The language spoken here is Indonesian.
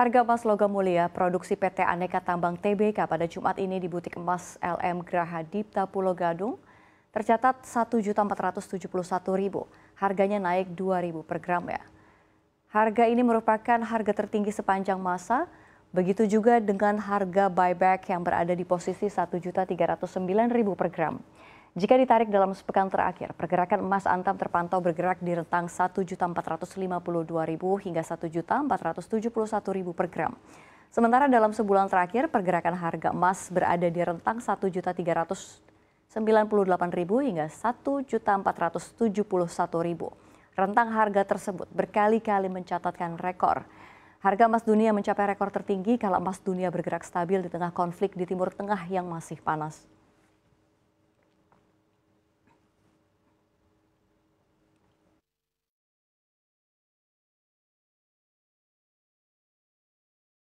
Harga emas logam mulia produksi PT Aneka Tambang TBK pada Jumat ini di butik emas LM Graha Dipta Pulau Gadung tercatat 1.471.000. Harganya naik 2.000 per gram ya. Harga ini merupakan harga tertinggi sepanjang masa. Begitu juga dengan harga buyback yang berada di posisi 1.309.000 per gram. Jika ditarik dalam sepekan terakhir, pergerakan emas antam terpantau bergerak di rentang 1.452.000 hingga 1.471.000 per gram. Sementara dalam sebulan terakhir, pergerakan harga emas berada di rentang 1.398.000 hingga 1.471.000. Rentang harga tersebut berkali-kali mencatatkan rekor. Harga emas dunia mencapai rekor tertinggi kalau emas dunia bergerak stabil di tengah konflik di Timur Tengah yang masih panas.